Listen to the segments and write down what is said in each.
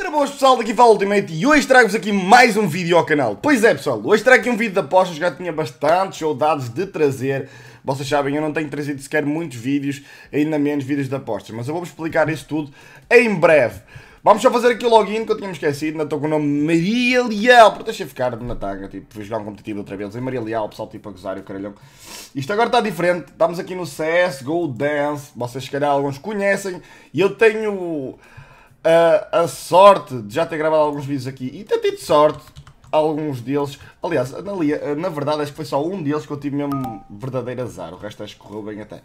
era boas pessoal, daqui fala Ultimate e hoje trago-vos aqui mais um vídeo ao canal. Pois é pessoal, hoje trago aqui um vídeo de apostas já tinha bastantes saudades de trazer. Vocês sabem, eu não tenho trazido sequer muitos vídeos, ainda menos vídeos de apostas, mas eu vou-vos explicar isso tudo em breve. Vamos só fazer aqui o login que eu tinha esquecido, ainda estou com o nome Maria Leal, porque deixei ficar na tanga, tipo, fui jogar um competitivo outra vez em Maria Leal, pessoal tipo a gozar e o caralhão. Isto agora está diferente, estamos aqui no CS, Go Dance, vocês se calhar alguns conhecem, e eu tenho a, a sorte de já ter gravado alguns vídeos aqui e ter tido sorte alguns deles. Aliás, na, na verdade, acho que foi só um deles que eu tive mesmo verdadeiro azar. O resto acho que correu bem até.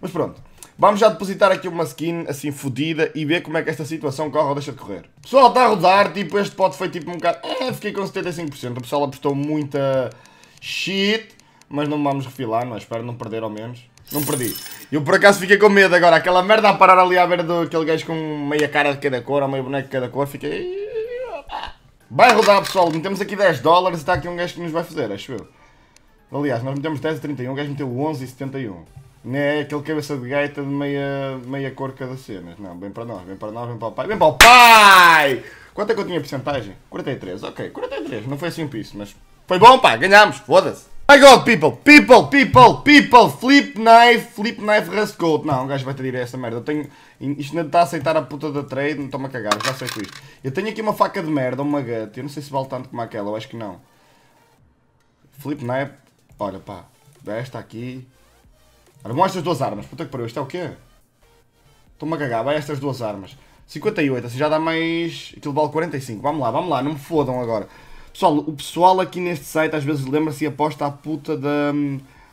Mas pronto, vamos já depositar aqui uma skin assim fodida e ver como é que esta situação corre ou deixa de correr. Pessoal, está a rodar, tipo, este pote foi tipo um bocado. É, fiquei com 75%. O pessoal apostou muita shit, mas não vamos refilar, não é? Espero não perder ao menos. Não perdi. Eu por acaso fiquei com medo agora. Aquela merda a parar ali à beira do aquele gajo com meia cara de cada cor ou meio boneco de cada cor. Fiquei. Vai rodar, pessoal. Metemos aqui 10 dólares e está aqui um gajo que nos vai fazer, acho eu. Aliás, nós metemos 10 e 31, o gajo meteu 11 e 71. Não é aquele cabeça de gaita de meia, meia cor cada cena Não, bem para nós, bem para nós, bem para o pai. Bem para o pai! Quanto é que eu tinha porcentagem? 43, ok, 43. Não foi assim um piso, mas foi bom, pá, ganhámos, foda-se. I got people, people, people, people, flip knife, flip knife, rust gold. Não, o gajo vai ter direito a merda. Eu tenho. Isto não está a aceitar a puta da trade, não estou-me a cagar, já sei com isto. Eu tenho aqui uma faca de merda, uma gata, eu não sei se vale tanto como aquela, eu acho que não. Flip knife, olha pá, desta aqui. Ora, mostra as duas armas, puta que pariu, isto é o quê? Estou-me a cagar, vai estas duas armas. 58, assim já dá mais. Aquilo vale 45, vamos lá, vamos lá, não me fodam agora. Pessoal, o pessoal aqui neste site às vezes lembra-se e aposta a puta da,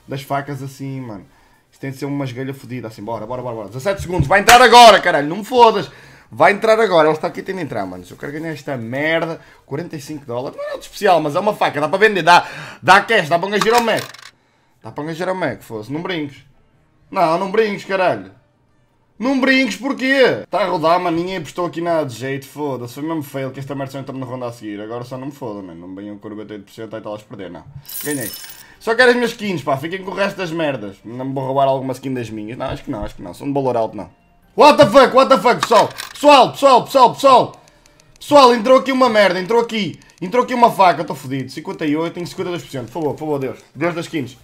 das facas assim, mano. Isto tem de ser uma esgalha fodida, assim, bora, bora, bora, bora. 17 segundos, vai entrar agora, caralho, não me fodas. Vai entrar agora, ele está aqui tem de entrar, mano. se Eu quero ganhar esta merda, 45 dólares. Não é nada especial, mas é uma faca, dá para vender, dá, dá cash, dá para engajar ao Mac. Dá para engajar ao Mac, se não brinques. Não, não brinques, caralho. Não brinques, porquê? Está a rodar, mas ninguém apostou aqui nada de jeito, foda-se. Foi mesmo fail que esta merda só entra na ronda a seguir. Agora só não me foda, mano. Não venham um com 48% aí talas tá perder, não. Ganhei. Só quero as minhas skins, pá. Fiquem com o resto das merdas. Não me vou roubar alguma skin das minhas. Não, acho que não, acho que não. São de valor alto, não. What the fuck, what the fuck, pessoal? Pessoal, pessoal, pessoal, pessoal. Pessoal, entrou aqui uma merda, entrou aqui. Entrou aqui uma faca, estou fodido. 58, tenho 52%. Por favor, por favor, Deus. Deus das skins.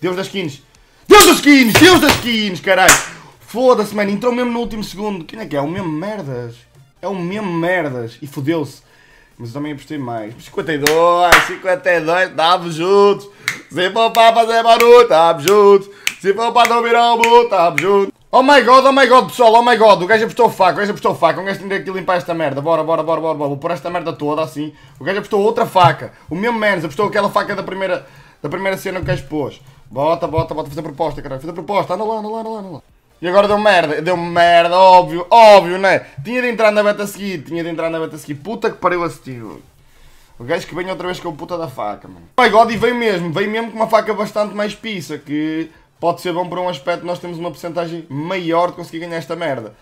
Deus das skins. Deus das skins, Deus das skins, caralho. Foda-se, mano, entrou mesmo no último segundo. Quem é que é? É o mesmo merdas. É o mesmo merdas. E fodeu-se. Mas eu também apostei mais. 52, 52, tamo juntos. Se for para fazer barulho, tamo juntos. Se for para dormir ao mundo, tamo juntos. Oh my god, oh my god, pessoal, oh my god. O gajo apostou faca, o gajo apostou faca. O gajo tem que limpar esta merda. Bora, bora, bora, bora, bora. Vou pôr esta merda toda assim. O gajo apostou outra faca. O mesmo menos, apostou aquela faca da primeira, da primeira cena que o gajo pôs. Bota, bota, bota. Fazer proposta, caralho. Fazer proposta. Anda lá, anda lá, anda lá. Anda lá. E agora deu merda, deu merda, óbvio, óbvio, né? Tinha de entrar na beta a seguir, tinha de entrar na beta a seguir. Puta que pariu assistir. o gajo que vem outra vez com é a puta da faca, mano. My God, e veio mesmo, veio mesmo com uma faca bastante mais pizza, que pode ser bom para um aspecto, nós temos uma porcentagem maior de conseguir ganhar esta merda.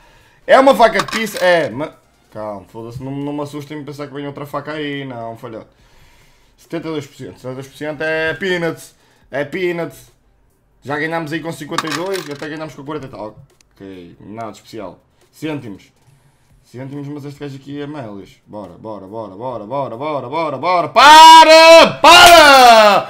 É uma faca de pizza, é, mas... Calma, foda-se, não, não me assustem me pensar que vem outra faca aí, não, falhou. 72%, 72% é peanuts, é peanuts. Já ganhámos aí com 52, até ganhámos com 40 e tal. Ok, nada especial. Cêntimos. Cêntimos, mas este gajo aqui é melis. Bora, bora, bora, bora, bora, bora, bora, bora. Para! Para!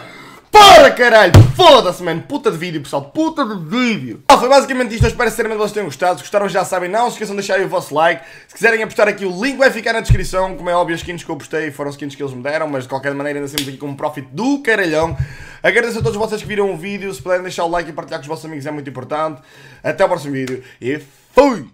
Para caralho! Foda-se, mano! Puta de vídeo, pessoal! Puta de vídeo! Bom, foi basicamente isto. Eu espero sinceramente que vocês tenham gostado. Se gostaram, já sabem. Não se esqueçam de deixar o vosso like. Se quiserem apostar aqui, o link vai ficar na descrição. Como é óbvio, as skins que eu postei foram skins que eles me deram, mas de qualquer maneira ainda temos aqui com um profit do caralhão. Agradeço a todos vocês que viram o vídeo. Se puderem deixar o like e partilhar com os vossos amigos é muito importante. Até ao próximo vídeo e fui!